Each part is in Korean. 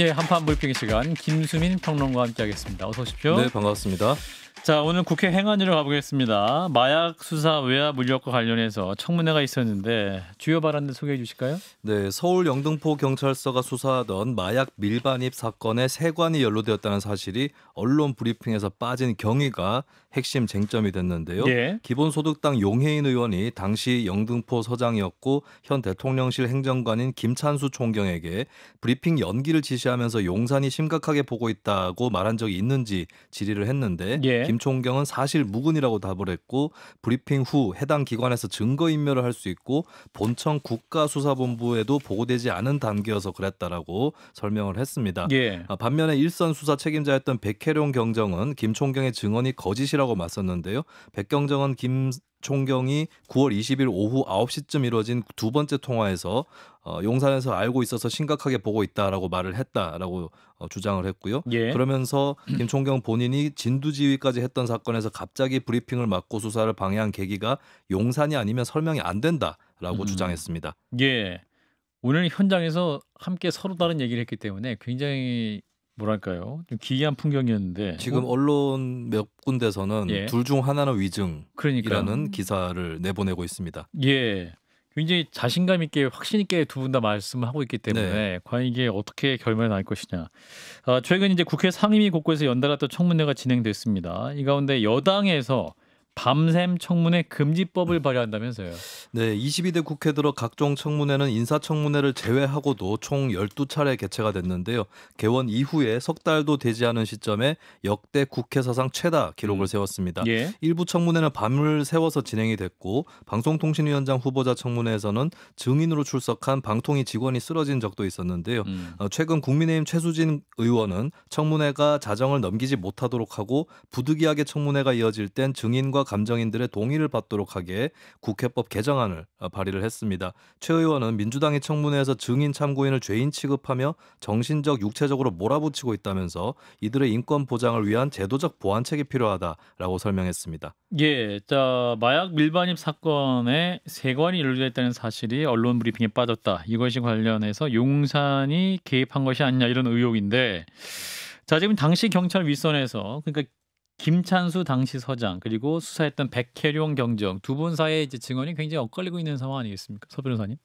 예, 한판 브리핑 시간 김수민 평론가와 함께하겠습니다. 어서 오십시오. 네, 반갑습니다. 자 오늘 국회 행안위로 가보겠습니다. 마약 수사 외압 물력과 관련해서 청문회가 있었는데 주요 발언들 소개해 주실까요? 네, 서울 영등포 경찰서가 수사하던 마약 밀반입 사건에 세관이 연루되었다는 사실이 언론 브리핑에서 빠진 경위가 핵심 쟁점이 됐는데요. 예. 기본소득당 용해인 의원이 당시 영등포 서장이었고 현 대통령실 행정관인 김찬수 총경에게 브리핑 연기를 지시하면서 용산이 심각하게 보고 있다고 말한 적이 있는지 질의를 했는데 예. 네. 김총경은 사실 무근이라고 답을 했고 브리핑 후 해당 기관에서 증거 인멸을 할 수 있고 본청 국가수사본부에도 보고되지 않은 단계여서 그랬다라고 설명을 했습니다. 예. 아, 반면에 일선 수사 책임자였던 백혜룡 경정은 김총경의 증언이 거짓이라고 맞섰는데요. 백경정은 김 총경이 9월 20일 오후 9시쯤 이루어진두 번째 통화에서 어, 용산에서 알고 있어서 심각하게 보고 있다라고 말을 했다라고 어, 주장을 했고요. 예. 그러면서 김총경 본인이 진두지휘까지 했던 사건에서 갑자기 브리핑을 맡고 수사를 방해한 계기가 용산이 아니면 설명이 안 된다라고 음. 주장했습니다. 예. 오늘 현장에서 함께 서로 다른 얘기를 했기 때문에 굉장히 뭐랄까요 좀 기이한 풍경이었는데 지금 뭐, 언론 몇 군데서는 예. 둘중 하나는 위증이라는 기사를 내보내고 있습니다. 예. 굉장히 자신감 있게 확신 있게 두 분 다 말씀을 하고 있기 때문에 네. 과연 이게 어떻게 결말이 날 것이냐. 아, 최근 이제 국회 상임위 곳곳에서 연달아 또 청문회가 진행됐습니다. 이 가운데 여당에서 밤샘 청문회 금지법을 발의한다면서요. 네, 22대 국회 들어 각종 청문회는 인사청문회를 제외하고도 총 12차례 개최가 됐는데요. 개원 이후에 석 달도 되지 않은 시점에 역대 국회 사상 최다 기록을 음. 세웠습니다. 예. 일부 청문회는 밤을 세워서 진행이 됐고 방송통신위원장 후보자 청문회에서는 증인으로 출석한 방통위 직원이 쓰러진 적도 있었는데요. 음. 어, 최근 국민의힘 최수진 의원은 청문회가 자정을 넘기지 못하도록 하고 부득이하게 청문회가 이어질 땐 증인과 감정인들의 동의를 받도록 하게 국회법 개정안을 어, 발의를 했습니다. 최 의원은 민주당이 청문회에서 증인 참고인을 죄인 취급하며 정신적 육체적으로 몰아붙이고 있다면서 이들의 인권 보장을 위한 제도적 보완책이 필요하다라고 설명했습니다. 예, 자 마약 밀반입 사건에 세관이 연루됐다는 사실이 언론 브리핑에 빠졌다. 이것이 관련해서 용산이 개입한 것이 아니냐 이런 의혹인데 자 지금 당시 경찰 윗선에서 그러니까 김찬수 당시 서장 그리고 수사했던 백혜룡 경정 두 분사이에 이제 증언이 굉장히 엇갈리고 있는 상황 아니겠습니까, 서 변호사님?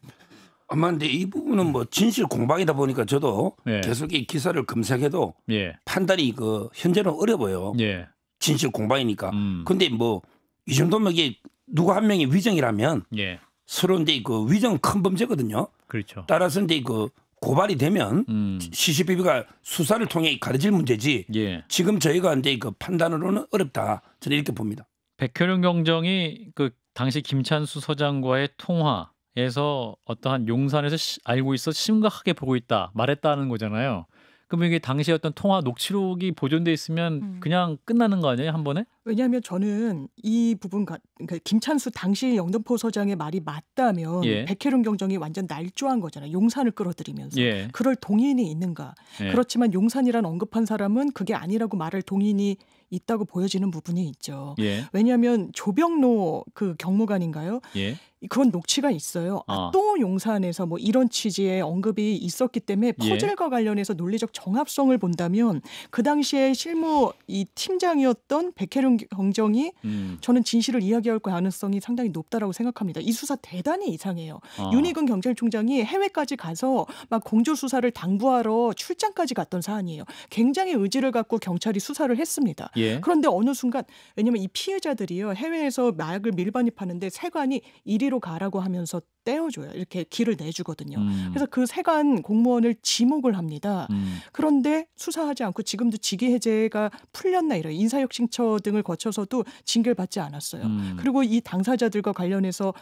아마 근데 이 부분은 뭐 진실 공방이다 보니까 저도 예. 계속 이 기사를 검색해도 예. 판단이 그 현재는 어려 보여. 예. 진실 공방이니까. 음. 근데 뭐 이 정도면 이게 누가 한 명이 위정이라면 예. 서로인데 그 위정 큰 범죄거든요. 그렇죠. 따라서 인데 그 고발이 되면 음. CCPB가 수사를 통해 가려질 문제지 예. 지금 저희가 이제 그 판단으로는 어렵다 저는 이렇게 봅니다. 백효령 경정이 그 당시 김찬수 서장과의 통화에서 어떠한 용산에서 시, 알고 있어 심각하게 보고 있다 말했다는 거잖아요. 그럼 이게 당시 어떤 통화 녹취록이 보존돼 있으면 음. 그냥 끝나는 거 아니에요 한 번에? 왜냐하면 저는 이 부분 가, 그러니까 김찬수 당시 영등포 서장의 말이 맞다면 예. 백혜룡 경정이 완전 날조한 거잖아요. 용산을 끌어들이면서 예. 그럴 동인이 있는가? 예. 그렇지만 용산이란 언급한 사람은 그게 아니라고 말할 동인이 있다고 보여지는 부분이 있죠. 예. 왜냐하면 조병로 그 경무관인가요? 예. 그건 녹취가 있어요. 아. 아, 또 용산에서 뭐 이런 취지의 언급이 있었기 때문에 예. 퍼즐과 예. 관련해서 논리적 정합성을 본다면 그 당시에 실무 이 팀장이었던 백혜룡 경정이 음. 저는 진실을 이야기할 가능성이 상당히 높다라고 생각합니다. 이 수사 대단히 이상해요. 아. 윤희근 경찰총장이 해외까지 가서 막 공조 수사를 당부하러 출장까지 갔던 사안이에요. 굉장히 의지를 갖고 경찰이 수사를 했습니다. 예. 그런데 어느 순간 왜냐면이 피해자들이요 해외에서 마약을 밀반입하는데 세관이 이리로 가라고 하면서 떼어줘요. 이렇게 길을 내주거든요. 음. 그래서 그 세관 공무원을 지목을 합니다. 음. 그런데 수사하지 않고 지금도 직위 해제가 풀렸나 이런 인사혁신처 등을 거쳐서도 징계를 받지 않았어요. 음. 그리고 이 당사자들과 관련해서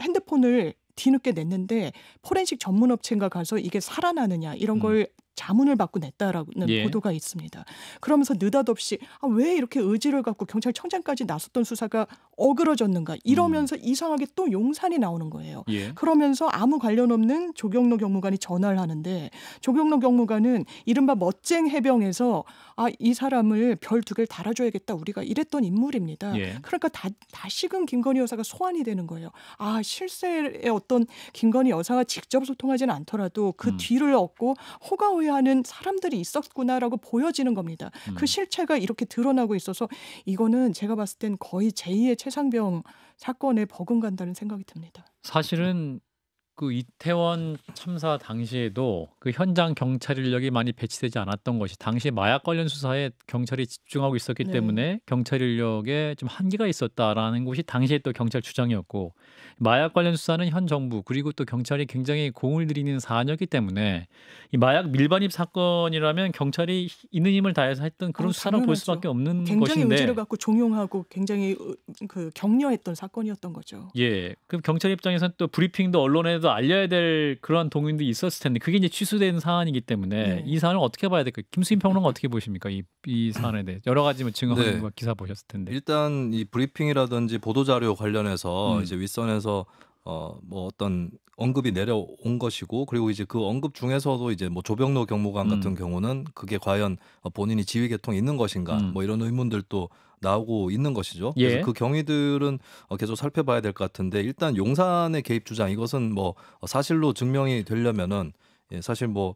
핸드폰을 뒤늦게 냈는데 포렌식 전문 업체인가 가서 이게 살아나느냐 이런 음. 걸 자문을 받고 냈다라는 예. 보도가 있습니다. 그러면서 느닷없이 아, 왜 이렇게 의지를 갖고 경찰청장까지 나섰던 수사가 어그러졌는가 이러면서 음. 이상하게 또 용산이 나오는 거예요. 예. 그러면서 아무 관련 없는 조경로 경무관이 전화를 하는데 조경로 경무관은 이른바 멋쟁 해병에서 아 이 사람을 별 두 개를 달아줘야겠다 우리가 이랬던 인물입니다. 예. 그러니까 다, 다시금 김건희 여사가 소환이 되는 거예요. 아 실세의 어떤 김건희 여사가 직접 소통하지는 않더라도 그 음. 뒤를 얻고 호가 호소하는 사람들이 있었구나라고 보여지는 겁니다. 그 음. 그 실체가 이렇게 드러나고 있어서 이거는 제가 봤을 땐 거의 제2의 최상병 사건에 버금간다는 생각이 듭니다. 사실은 그 이태원 참사 당시에도 그 현장 경찰 인력이 많이 배치되지 않았던 것이 당시 마약 관련 수사에 경찰이 집중하고 있었기 네. 때문에 경찰 인력에 좀 한계가 있었다라는 것이 당시에 또 경찰 주장이었고 마약 관련 수사는 현 정부 그리고 또 경찰이 굉장히 공을 들이는 사안이었기 때문에 이 마약 밀반입 사건이라면 경찰이 있는 힘을 다해서 했던 그런 아, 어, 수사를 볼 수밖에 없는 굉장히 것인데 굉장히 의지를 갖고 종용하고 굉장히 어, 그 격려했던 사건이었던 거죠. 예, 그럼 경찰 입장에서는 또 브리핑도 언론에도 알려야 될 그런 동인도 있었을 텐데 그게 이제 취소된 사안이기 때문에 네. 이 사안을 어떻게 봐야 될까요? 김수인 평론가 어떻게 보십니까? 이, 이 사안에 대해 여러 가지 뭐 증언과 네. 기사 보셨을 텐데 일단 이 브리핑이라든지 보도 자료 관련해서 음. 이제 윗선에서 어, 뭐 어떤 언급이 내려온 것이고 그리고 이제 그 언급 중에서도 이제 뭐 조병로 경무관 음. 같은 경우는 그게 과연 본인이 지휘 계통이 있는 것인가 음. 뭐 이런 의문들도 나오고 있는 것이죠. 예. 그래서 그 경위들은 어, 계속 살펴봐야 될 것 같은데 일단 용산의 개입 주장 이것은 뭐 사실로 증명이 되려면은 예, 사실 뭐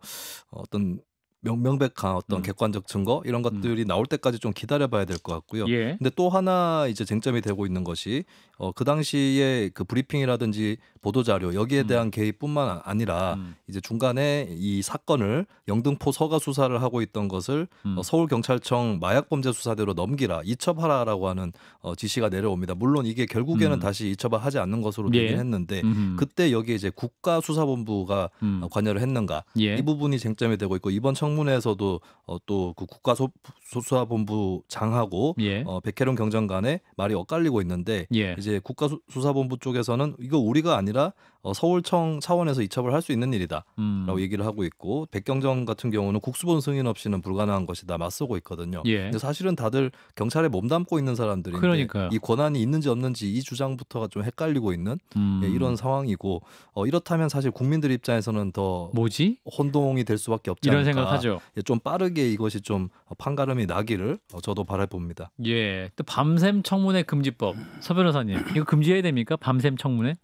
어떤 명, 명백한 어떤 음. 객관적 증거 이런 음. 것들이 음. 나올 때까지 좀 기다려봐야 될 것 같고요. 예. 근데 또 하나 이제 쟁점이 되고 있는 것이 어, 그 당시에 그 브리핑이라든지 보도 자료 여기에 음. 대한 개입뿐만 아니라 음. 이제 중간에 이 사건을 영등포 서가 수사를 하고 있던 것을 음. 어, 서울 경찰청 마약범죄 수사대로 넘기라 이첩하라라고 하는 어, 지시가 내려옵니다. 물론 이게 결국에는 음. 다시 이첩 하지 않는 것으로 예. 되긴 예. 했는데 그때 여기에 이제 국가수사본부가 음. 어, 관여를 했는가 예. 이 부분이 쟁점이 되고 있고 이번 청문회에서도 어, 또그 국가수사본부 장하고 예. 어, 백혜룡 경장관의 말이 엇갈리고 있는데. 예. 이제 국가수사본부 쪽에서는 이거 우리가 아니라 어, 서울청 차원에서 이첩을 할 수 있는 일이다라고 음. 얘기를 하고 있고 백경정 같은 경우는 국수본 승인 없이는 불가능한 것이다 맞서고 있거든요. 예. 근데 사실은 다들 경찰에 몸담고 있는 사람들인데 그러니까요. 이 권한이 있는지 없는지 이 주장부터가 좀 헷갈리고 있는 음. 예, 이런 상황이고 어, 이렇다면 사실 국민들 입장에서는 더 뭐지 혼동이 될 수밖에 없지 이런 않을까. 생각하죠. 예, 좀 빠르게 이것이 좀 판가름이 나기를 어, 저도 바라봅니다. 예, 또 밤샘 청문회 금지법 서 변호사님 이거 금지해야 됩니까? 밤샘 청문회?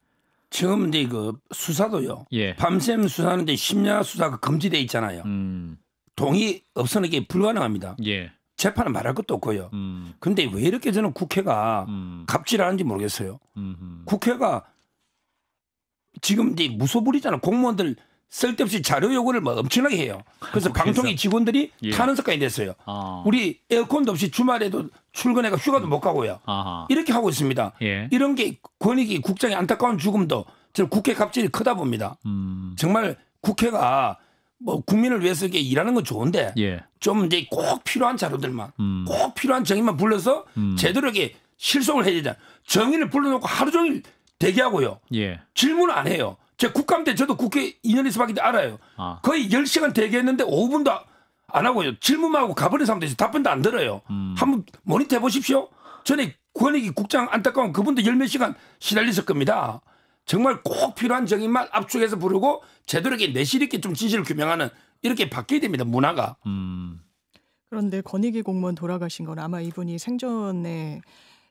지금 근데 그 수사도요. 예. 밤샘 수사하는데 심야 수사가 그 금지돼 있잖아요. 음. 동의 없어는게 불가능합니다. 예. 재판은 말할 것도 없고요. 음. 근데 왜 이렇게 저는 국회가 음. 갑질하는지 모르겠어요. 음흠. 국회가 지금 이제 무소불이잖아. 공무원들 쓸데없이 자료 요구를 막 뭐 엄청나게 해요. 그래서 아, 방통위 직원들이 예. 탄원서까지 냈어요. 아. 우리 에어컨도 없이 주말에도 출근해가 휴가도 음. 못 가고요. 아하. 이렇게 하고 있습니다. 예. 이런 게 권익이 국장의 안타까운 죽음도 저 국회 갑질이 크다 봅니다. 음. 정말 국회가 뭐 국민을 위해서 이렇게 일하는 건 좋은데 예. 좀 이제 꼭 필요한 자료들만 음. 꼭 필요한 정의만 불러서 음. 제대로 이렇게 실속을 해야 되잖아요. 정의를 불러놓고 하루 종일 대기하고요. 예. 질문 안 해요. 제 국감때 저도 국회 2년 이수밖에 알아요. 아. 거의 10시간 대기했는데 5분도 안 하고요. 질문만 하고 가버린 사람도 있어요. 답변도 안 들어요. 음. 한번 모니터 해보십시오. 전에 권익위 국장 안타까운 그분도 열 몇 시간 시달리실 겁니다. 정말 꼭 필요한 정인만 압축해서 부르고 제대로 게 내실 있게 좀 진실을 규명하는 이렇게 바뀌게 됩니다. 문화가. 음. 그런데 권익위 공무원 돌아가신 건 아마 이분이 생전에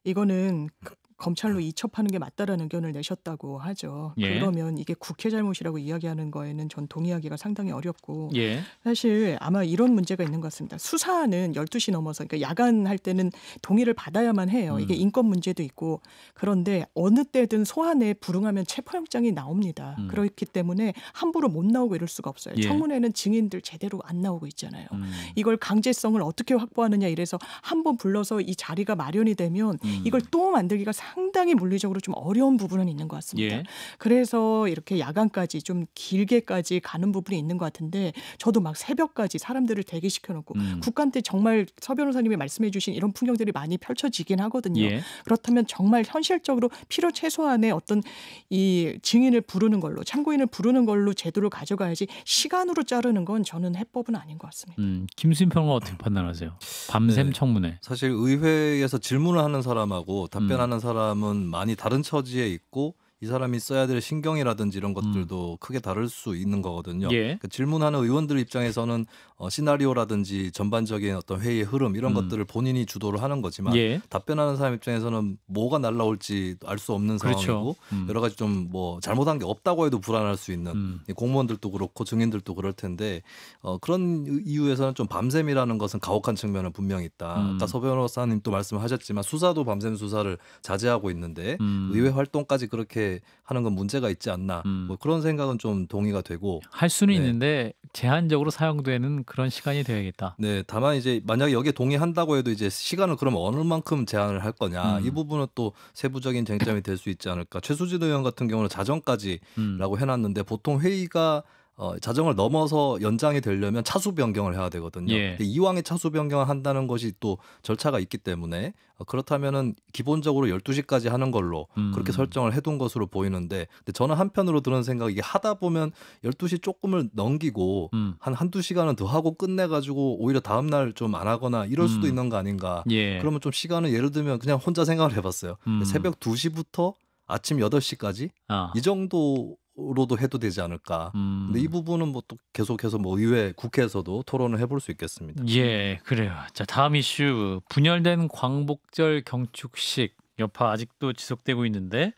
이거는 음. 검찰로 이첩하는 게 맞다라는 의견을 내셨다고 하죠. 예. 그러면 이게 국회 잘못이라고 이야기하는 거에는 전 동의하기가 상당히 어렵고 예. 사실 아마 이런 문제가 있는 것 같습니다. 수사는 12시 넘어서 그러니까 야간 할 때는 동의를 받아야만 해요. 음. 이게 인권 문제도 있고 그런데 어느 때든 소환에 불응하면 체포영장이 나옵니다. 음. 그렇기 때문에 함부로 못 나오고 이럴 수가 없어요. 예. 청문회는 증인들 제대로 안 나오고 있잖아요. 음. 이걸 강제성을 어떻게 확보하느냐 이래서 한 번 불러서 이 자리가 마련이 되면 음. 이걸 또 만들기가 상당히 물리적으로 좀 어려운 부분은 있는 것 같습니다. 예. 그래서 이렇게 야간까지 좀 길게까지 가는 부분이 있는 것 같은데 저도 막 새벽까지 사람들을 대기시켜 놓고 음. 국감 때 정말 서 변호사님이 말씀해 주신 이런 풍경들이 많이 펼쳐지긴 하거든요. 예. 그렇다면 정말 현실적으로 필요 최소한의 어떤 이 증인을 부르는 걸로 참고인을 부르는 걸로 제도를 가져가야지 시간으로 자르는 건 저는 해법은 아닌 것 같습니다. 음, 김수인 평론 어떻게 판단하세요? 밤샘 네. 청문회. 사실 의회에서 질문을 하는 사람하고 답변하는 음. 사람 사람은 많이 다른 처지에 있고 이 사람이 써야 될 신경이라든지 이런 음. 것들도 음. 크게 다를 수 있는 거거든요. 예. 그 질문하는 의원들 입장에서는 어, 시나리오라든지 전반적인 어떤 회의의 흐름 이런 음. 것들을 본인이 주도를 하는 거지만 예. 답변하는 사람 입장에서는 뭐가 날라올지 알 수 없는 그렇죠. 상황이고 음. 여러 가지 좀 뭐 잘못한 게 없다고 해도 불안할 수 있는 음. 공무원들도 그렇고 증인들도 그럴 텐데 어, 그런 이유에서는 좀 밤샘이라는 것은 가혹한 측면은 분명히 있다. 음. 아까 서 변호사님도 말씀하셨지만 수사도 밤샘 수사를 자제하고 있는데 의회 활동까지 그렇게 하는 건 문제가 있지 않나 음. 뭐 그런 생각은 좀 동의가 되고 할 수는 네. 있는데 제한적으로 사용되는 그런 시간이 되어야겠다. 네, 다만 이제 만약에 여기에 동의한다고 해도 이제 시간을 그럼 어느 만큼 제한을 할 거냐 음. 이 부분은 또 세부적인 쟁점이 될 수 있지 않을까. 최수진 의원 같은 경우는 자정까지라고 음. 해놨는데 보통 회의가 어, 자정을 넘어서 연장이 되려면 차수 변경을 해야 되거든요. 예. 이왕에 차수 변경을 한다는 것이 또 절차가 있기 때문에 어, 그렇다면은 기본적으로 12시까지 하는 걸로 음. 그렇게 설정을 해둔 것으로 보이는데 근데 저는 한편으로 드는 생각이 이게 하다 보면 12시 조금을 넘기고 음. 한 한두 시간은 더 하고 끝내 가지고 오히려 다음 날 좀 안 하거나 이럴 수도 음. 있는 거 아닌가. 예. 그러면 좀 시간을 예를 들면 그냥 혼자 생각을 해 봤어요. 음. 새벽 2시부터 아침 8시까지 아. 이 정도 로도 해도 되지 않을까. 음. 근데 이 음. 부분은 뭐 또 계속해서 뭐 의회 국회에서도 토론을 해볼 수 있겠습니다. 예, 그래요. 자 다음 이슈 분열된 광복절 경축식 여파 아직도 지속되고 있는데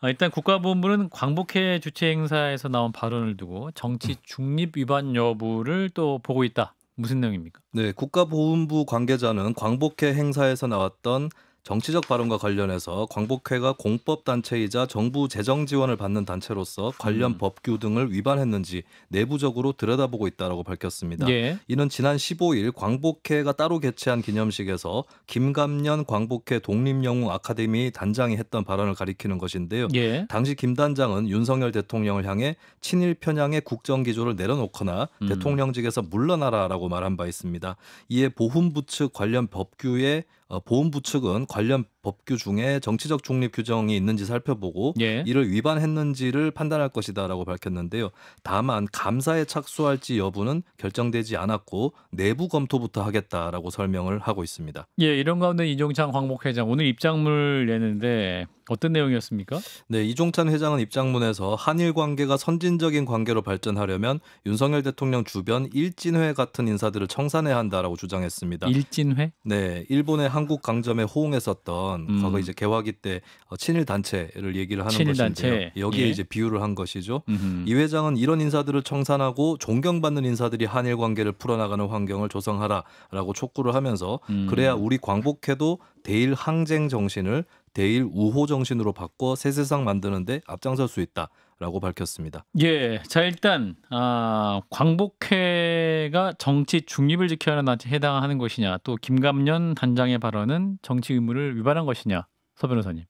아, 일단 국가본부는 광복회 주최 행사에서 나온 발언을 두고 정치 음. 중립 위반 여부를 또 보고 있다. 무슨 내용입니까? 네, 국가보훈부 관계자는 광복회 행사에서 나왔던 정치적 발언과 관련해서 광복회가 공법 단체이자 정부 재정 지원을 받는 단체로서 관련 음. 법규 등을 위반했는지 내부적으로 들여다보고 있다라고 밝혔습니다. 예. 이는 지난 15일 광복회가 따로 개최한 기념식에서 김감년 광복회 독립영웅 아카데미 단장이 했던 발언을 가리키는 것인데요. 예. 당시 김 단장은 윤석열 대통령을 향해 친일 편향의 국정 기조를 내려놓거나 음. 대통령직에서 물러나라라고 말한 바 있습니다. 이에 보훈부 측 관련 법규에 어, 보훈부 측은 관련 법규 중에 정치적 중립 규정이 있는지 살펴보고 예. 이를 위반했는지를 판단할 것이다라고 밝혔는데요. 다만 감사에 착수할지 여부는 결정되지 않았고 내부 검토부터 하겠다라고 설명을 하고 있습니다. 예, 이런 가운데 이종창 광복 회장 오늘 입장문을 내는데 어떤 내용이었습니까? 네, 이종찬 회장은 입장문에서 한일 관계가 선진적인 관계로 발전하려면 윤석열 대통령 주변 일진회 같은 인사들을 청산해야 한다라고 주장했습니다. 일진회? 네, 일본의 한국 강점에 호응했었던 했던 음. 과거 이제 개화기 때 어, 친일 단체를 얘기를 하는 친일 것인데요. 여기에 예. 이제 비유를 한 것이죠. 음흠. 이 회장은 이런 인사들을 청산하고 존경받는 인사들이 한일 관계를 풀어나가는 환경을 조성하라라고 촉구를 하면서 음. 그래야 우리 광복해도 대일 항쟁 정신을 대일 우호 정신으로 바꿔 새 세상 만드는데 앞장설 수 있다. 라고 밝혔습니다. 예. 자, 일단, 아, 광복회가 정치 중립을 지켜야 하는 해당하는 것이냐, 또 김감년 단장의 발언은 정치 의무를 위반한 것이냐, 서 변호사님.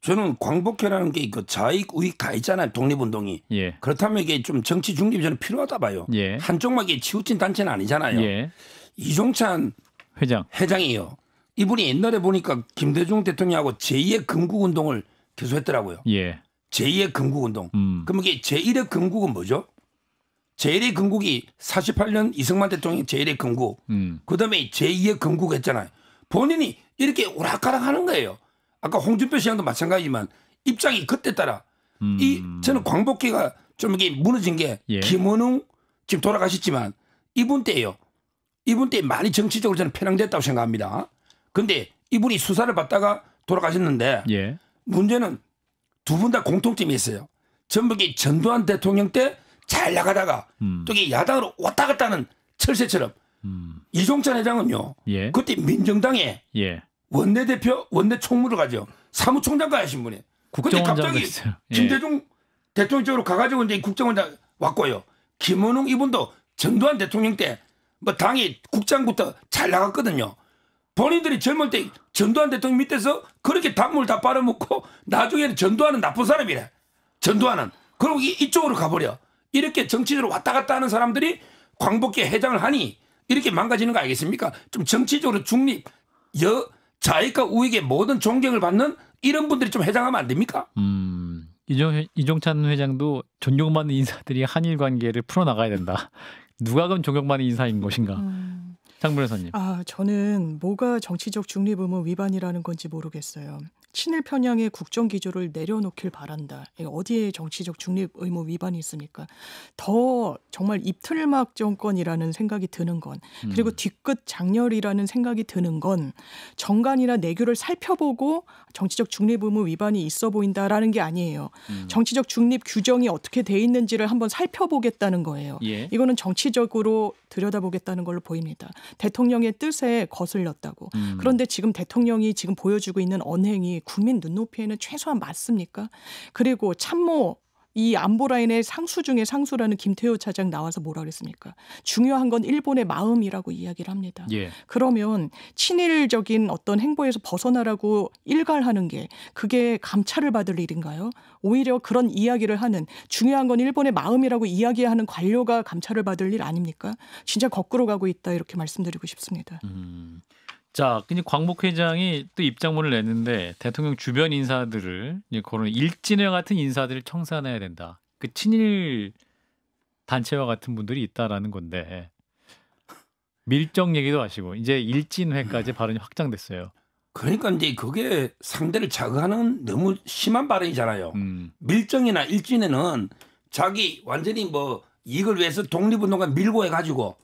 저는 광복회라는 게있 좌익 우익 다 있잖아요 독립운동이 예. 그렇다면 이게 좀 정치 중립이 저는 필요하다 봐요 예. 한쪽만 이 치우친 단체는 아니잖아요 예. 이종찬 회장 회장이요 이분이 옛날에 보니까 김대중 대통령하고 제2의 금국운동을 계속했더라고요 예. 제2의 금국운동. 음. 그럼 이게 제1의 금국은 뭐죠? 제1의 금국이 48년 이승만 대통령이 제1의 금국. 음. 그다음에 제2의 금국 했잖아요. 본인이 이렇게 오락가락 하는 거예요. 아까 홍준표 시장도 마찬가지지만 입장이 그때 따라 음. 이 저는 광복기가 좀 이게 무너진 게 예. 김원웅 지금 돌아가셨지만 이분 때예요. 이분 때 많이 정치적으로 저는 편향됐다고 생각합니다. 근데 이분이 수사를 받다가 돌아가셨는데 예. 문제는 두분다 공통점이 있어요. 전북이 전두환 대통령 때 잘 나가다가 음. 또 야당으로 왔다 갔다 하는 철새처럼 음. 이종찬 회장은요. 예. 그때 민정당에 예. 원내대표 원내 총무를 가죠. 사무총장가 하신 분이. 그런데 갑자기 예. 김대중 대통령 쪽으로 가가지고 이제 국정원장 왔고요. 김원웅 이분도 전두환 대통령 때 뭐 당이 국장부터 잘 나갔거든요. 본인들이 젊을 때 전두환 대통령 밑에서 그렇게 단물 다 빨아먹고 나중에는 전두환은 나쁜 사람이래. 전두환은. 그리고 이, 이쪽으로 가버려. 이렇게 정치적으로 왔다 갔다 하는 사람들이 광복기에 해장을 하니 이렇게 망가지는 거 아니겠습니까? 좀 정치적으로 중립, 여, 자익과 우익의 모든 존경을 받는 이런 분들이 좀 해장하면 안 됩니까? 음, 이종, 이종찬 회장도 존경받는 인사들이 한일 관계를 풀어나가야 된다. 누가 그럼 존경받는 인사인 것인가? 음. 장 변호사님. 아 저는 뭐가 정치적 중립 의무 위반이라는 건지 모르겠어요. 친일 편향의 국정 기조를 내려놓길 바란다. 어디에 정치적 중립 의무 위반이 있습니까? 더 정말 입틀막 정권이라는 생각이 드는 건 그리고 음. 뒤끝 장렬이라는 생각이 드는 건 정관이나 내규를 살펴보고 정치적 중립 의무 위반이 있어 보인다라는 게 아니에요. 음. 정치적 중립 규정이 어떻게 돼 있는지를 한번 살펴보겠다는 거예요. 예. 이거는 정치적으로 들여다보겠다는 걸로 보입니다. 대통령의 뜻에 거슬렸다고. 음. 그런데 지금 대통령이 지금 보여주고 있는 언행이 국민 눈높이에는 최소한 맞습니까? 그리고 참모 이 안보라인의 상수 중에 상수라는 김태호 차장 나와서 뭐라 그랬습니까? 중요한 건 일본의 마음이라고 이야기를 합니다. 예. 그러면 친일적인 어떤 행보에서 벗어나라고 일갈하는 게 그게 감찰을 받을 일인가요? 오히려 그런 이야기를 하는 중요한 건 일본의 마음이라고 이야기하는 관료가 감찰을 받을 일 아닙니까? 진짜 거꾸로 가고 있다 이렇게 말씀드리고 싶습니다. 음. 자, 근데 광복 회장이 또 입장문을 냈는데 대통령 주변 인사들을 그런 일진회 같은 인사들을 청산해야 된다. 그 친일 단체와 같은 분들이 있다라는 건데 밀정 얘기도 하시고 이제 일진회까지 발언이 확장됐어요. 그러니까 이제 그게 상대를 자극하는 너무 심한 발언이잖아요. 음. 밀정이나 일진회는 자기 완전히 뭐 이익을 위해서 독립운동가 밀고 해가지고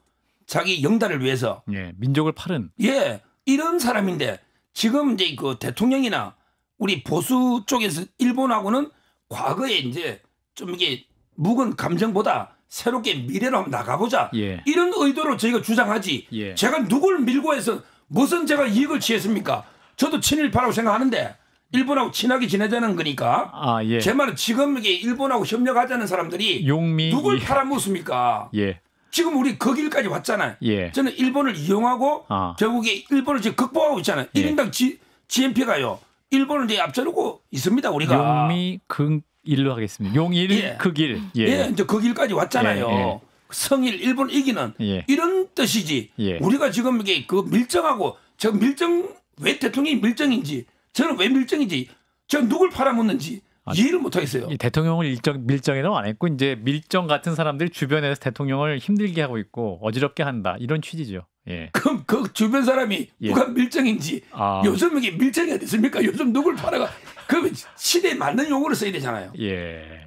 자기 영달을 위해서 예 민족을 팔은 예 이런 사람인데 지금 이제 그 대통령이나 우리 보수 쪽에서 일본하고는 과거에 이제 좀 이게 묵은 감정보다 새롭게 미래로 나가보자 예. 이런 의도로 저희가 주장하지 예. 제가 누굴 밀고 해서 무슨 제가 이익을 취했습니까? 저도 친일파라고 생각하는데 일본하고 친하게 지내자는 거니까 아, 예. 제 말은 지금 이게 일본하고 협력하자는 사람들이 용미, 누굴 예. 팔아먹습니까? 예. 지금 우리 거기까지 왔잖아요. 예. 저는 일본을 이용하고 아. 결국에 일본을 지금 극복하고 있잖아요. 예. 1인당 G, GNP가요. 일본을 이제 앞서르고 있습니다. 우리가. 용미 극일로 하겠습니다. 용일 예. 극일. 예. 예. 이제 극일까지 왔잖아요. 예, 예. 성일 일본 이기는 예. 이런 뜻이지. 우리가 지금 이게 그 밀정하고 저 밀정 왜 대통령이 밀정인지 저는 왜 밀정인지 저 누굴 팔아먹는지 이해를 못 하겠어요. 대통령을 일정 밀정에는안 했고 이제 밀정 같은 사람들 주변에서 대통령을 힘들게 하고 있고 어지럽게 한다 이런 취지죠. 예. 그럼 그 주변 사람이 예. 누가 밀정인지 아... 요즘 이게 밀정이 어디 습니까 요즘 누굴 팔아가 그러면 시대에 맞는 용어를 써야 되잖아요. 예.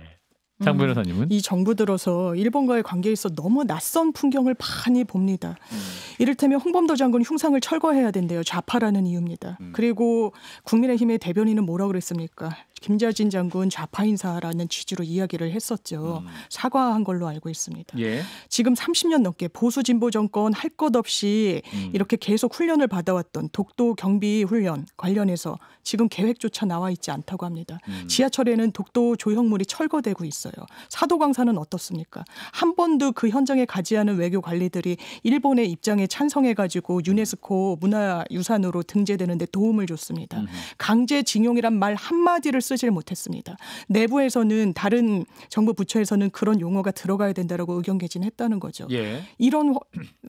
장 음, 변호사님은 음, 이 정부 들어서 일본과의 관계에 있어 너무 낯선 풍경을 많이 봅니다. 음. 이를테면 홍범도 장군 흉상을 철거해야 된대요. 좌파라는 이유입니다. 음. 그리고 국민의힘의 대변인은 뭐라 고 그랬습니까? 김자진 장군 좌파 인사라는 취지로 이야기를 했었죠. 음. 사과한 걸로 알고 있습니다. 예. 지금 30년 넘게 보수 진보 정권 할 것 없이 음. 이렇게 계속 훈련을 받아왔던 독도 경비 훈련 관련해서 지금 계획조차 나와 있지 않다고 합니다. 음. 지하철에는 독도 조형물이 철거되고 있어요. 사도광사는 어떻습니까? 한 번도 그 현장에 가지 않은 외교 관리들이 일본의 입장에 찬성해가지고 유네스코 문화유산으로 등재되는데 도움을 줬습니다. 강제징용이란 말 한마디를 쓰 쓰질 못했습니다. 내부에서는 다른 정부 부처에서는 그런 용어가 들어가야 된다라고 의견 개진했다는 거죠. 예. 이런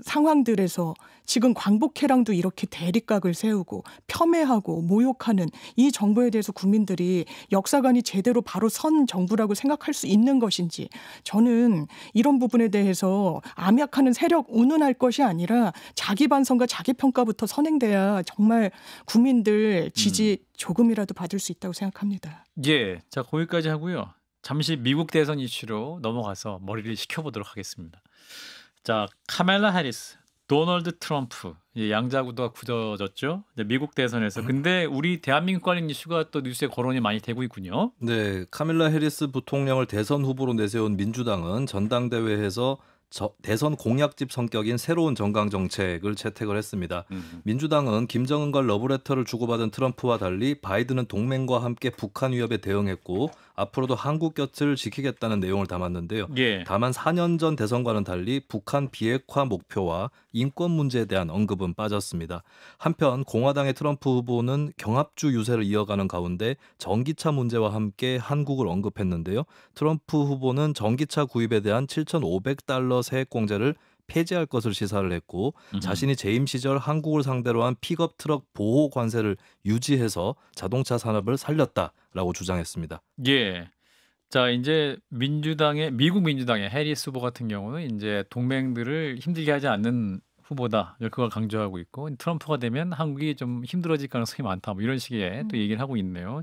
상황들에서 지금 광복회랑도 이렇게 대립각을 세우고 폄훼하고 모욕하는 이 정부에 대해서 국민들이 역사관이 제대로 바로 선 정부라고 생각할 수 있는 것인지 저는 이런 부분에 대해서 암약하는 세력 운운할 것이 아니라 자기 반성과 자기 평가부터 선행돼야 정말 국민들 지지 음. 조금이라도 받을 수 있다고 생각합니다. 예, 자 거기까지 하고요. 잠시 미국 대선 이슈로 넘어가서 머리를 식혀보도록 하겠습니다. 자, 카멜라 해리스 도널드 트럼프 양자구도가 굳어졌죠. 미국 대선에서. 근데 우리 대한민국 관련 이슈가 또 뉴스에 거론이 많이 되고 있군요. 네, 카밀라 해리스 부통령을 대선 후보로 내세운 민주당은 전당대회에서 저, 대선 공약집 성격인 새로운 정강 정책을 채택을 했습니다. 음. 민주당은 김정은과 러브레터를 주고받은 트럼프와 달리 바이든은 동맹과 함께 북한 위협에 대응했고 앞으로도 한국 곁을 지키겠다는 내용을 담았는데요. 예. 다만 4년 전 대선과는 달리 북한 비핵화 목표와 인권 문제에 대한 언급은 빠졌습니다. 한편 공화당의 트럼프 후보는 경합주 유세를 이어가는 가운데 전기차 문제와 함께 한국을 언급했는데요. 트럼프 후보는 전기차 구입에 대한 7,500달러 세액 공제를 폐지할 것을 시사를 했고 음 자신이 재임 시절 한국을 상대로 한 픽업 트럭 보호 관세를 유지해서 자동차 산업을 살렸다라고 주장했습니다. 예. 자 이제 민주당의 미국 민주당의 해리스 후보 같은 경우는 이제 동맹들을 힘들게 하지 않는 후보다 그걸 강조하고 있고 트럼프가 되면 한국이 좀 힘들어질 가능성이 많다 뭐 이런 식의 또 음. 얘기를 하고 있네요.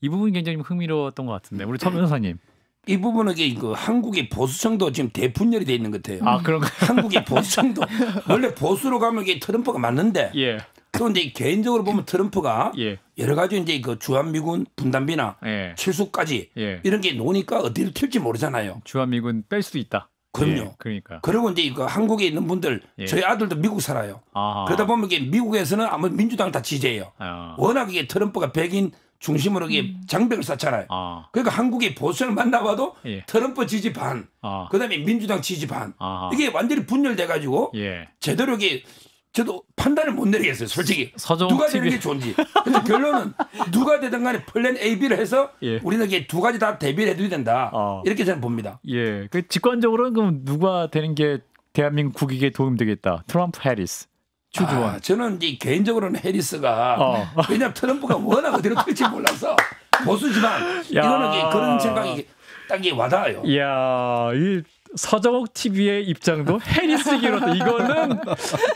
이 부분 굉장히 흥미로웠던 것 같은데 우리 천 변호사님 이 부분은 그 한국의 보수층도 지금 대분열이 돼 있는 것 같아요. 아그런가 한국의 보수층도 원래 보수로 가면 이게 트럼프가 맞는데 예. 또 이제 개인적으로 보면 트럼프가 예. 여러 가지 이제 그 주한미군 분단비나 예. 실수까지 예. 이런 게 노니까 어디를 튈지 모르잖아요. 주한미군 뺄 수도 있다. 그럼요. 예, 그러니까. 그리고 이제 그 한국에 있는 분들 예. 저희 아들도 미국 살아요. 아하. 그러다 보면 이게 미국에서는 아무 민주당 다 지지해요. 아하. 워낙 이게 트럼프가 백인 중심으로 이게 음. 장벽을 쌓잖아요. 아. 그러니까 한국의 보수를 만나봐도 예. 트럼프 지지 반, 아. 그다음에 민주당 지지 반. 아하. 이게 완전히 분열돼가지고 예. 제대로 이게 저도 판단을 못 내리겠어요, 솔직히. 누가 TV. 되는 게 좋은지. 근데 결론은 누가 되든 간에 플랜 A, B를 해서 예. 우리는 이게 두 가지 다 대비를 해둬야 된다. 어. 이렇게 저는 봅니다. 예. 그 직관적으로는 그럼 누가 되는 게 대한민국 국익에 도움되겠다. 트럼프 해리스. 주도와 아, 저는 이제 개인적으로는 해리스가 어. 왜냐하면 트럼프가 워낙 어디로 튈지 몰라서 보수지만 이거는 이, 그런 생각이 딱게 와닿아요. 야이 서정욱 TV의 입장도 해리스기로 이거는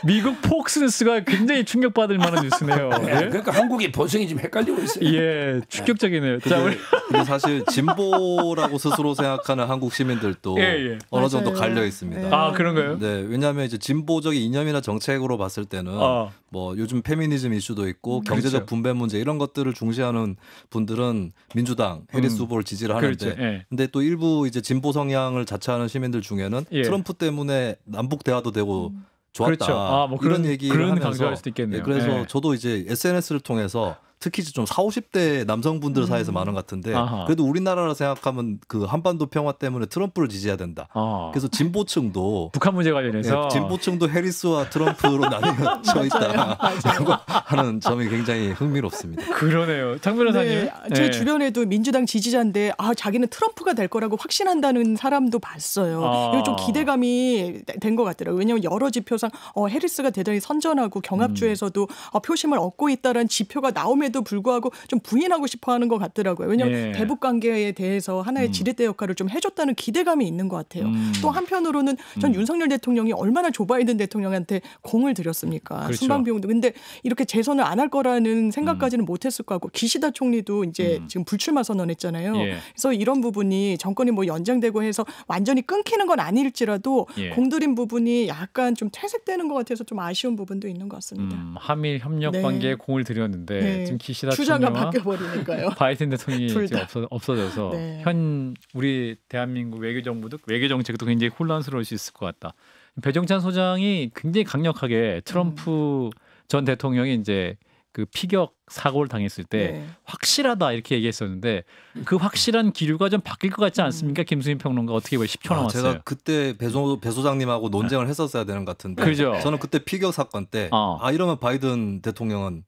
미국 폭스뉴스가 굉장히 충격받을 만한 뉴스네요. 네. 예? 그러니까 한국의 본성이 지금 헷갈리고 있어요. 예, 충격적이네요. 자, 우리 사실 진보라고 스스로 생각하는 한국 시민들도 예, 예. 어느 정도 갈려 있습니다. 예. 아 그런가요? 네, 왜냐하면 이제 진보적인 이념이나 정책으로 봤을 때는 아. 뭐 요즘 페미니즘 이슈도 있고 음. 경제적 그렇죠. 분배 문제 이런 것들을 중시하는 분들은 민주당 해리스 음. 후보를 지지를 하는데 그렇죠. 예. 근데 또 일부 이제 진보 성향을 자처하는 시민들 중에는 예. 트럼프 때문에 남북 대화도 되고 음, 좋았다. 그렇죠. 아, 뭐 그런, 이런 얘기를 그런 하면서 예, 그래서 예. 저도 이제 SNS를 통해서 특히 좀 40, 50대 남성분들 음. 사이에서 많은 것 같은데 아하. 그래도 우리나라라 생각하면 그 한반도 평화 때문에 트럼프를 지지해야 된다. 어. 그래서 진보층도 북한 문제 네, 관련해서 예, 진보층도 해리스와 트럼프로 나뉘어져 있다라고 하는 점이 굉장히 흥미롭습니다. 그러네요. 장 변호사님. 네, 제 네. 주변에도 민주당 지지자인데 아 자기는 트럼프가 될 거라고 확신한다는 사람도 봤어요. 아. 이거 좀 기대감이 된 것 같더라고요. 왜냐하면 여러 지표상 어, 해리스가 대단히 선전하고 경합주에서도 음. 어, 표심을 얻고 있다는 지표가 나오면 있음에도 불구하고 좀 부인하고 싶어 하는 것 같더라고요. 왜냐하면 예. 대북 관계에 대해서 하나의 음. 지렛대 역할을 좀 해줬다는 기대감이 있는 것 같아요. 음. 또 한편으로는 전 음. 윤석열 대통령이 얼마나 조 바이든 대통령한테 공을 들였습니까? 그렇죠. 순방 비용도. 근데 이렇게 재선을 안 할 거라는 생각까지는 음. 못했을 것 같고 기시다 총리도 이제 음. 지금 불출마 선언했잖아요. 예. 그래서 이런 부분이 정권이 뭐 연장되고 해서 완전히 끊기는 건 아닐지라도 예. 공들인 부분이 약간 좀 퇴색되는 것 같아서 좀 아쉬운 부분도 있는 것 같습니다. 음, 한일 협력 네. 관계에 네. 공을 들였는데 네. 지금 기시다 추장관 바뀌어버리니까요. 바이든 대통령이 없어, 없어져서 네. 현 우리 대한민국 외교 정부도 외교 정책도 굉장히 혼란스러울 수 있을 것 같다. 배정찬 소장이 굉장히 강력하게 트럼프 음. 전 대통령이 이제 그 피격 사고를 당했을 때 네. 확실하다 이렇게 얘기했었는데 그 확실한 기류가 좀 바뀔 것 같지 않습니까? 음. 김수인 평론가 어떻게 보요 10초 아, 남았어요. 제가 그때 배소 배소장님하고 논쟁을 네. 했었어야 되는 것 같은데. 그죠? 저는 그때 피격 사건 때아 어. 아, 이러면 바이든 대통령은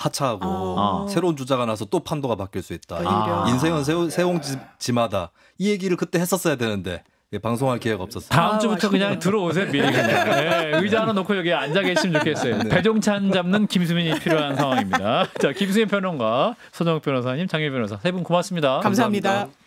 하차하고 아. 새로운 주자가 나서 또 판도가 바뀔 수 있다. 아. 인생은 세, 홍지마다 이 얘기를 그때 했었어야 되는데 예, 방송할 기회가 없었어요. 다음 주부터 아, 그냥 들어오세요 미리. 네, 의자 하나 놓고 여기 앉아 계시면 좋겠어요. 네. 배종찬 잡는 김수민이 필요한 상황입니다. 자 김수민 변호사, 서정 변호사님, 장일 변호사 세 분 고맙습니다. 감사합니다. 감사합니다.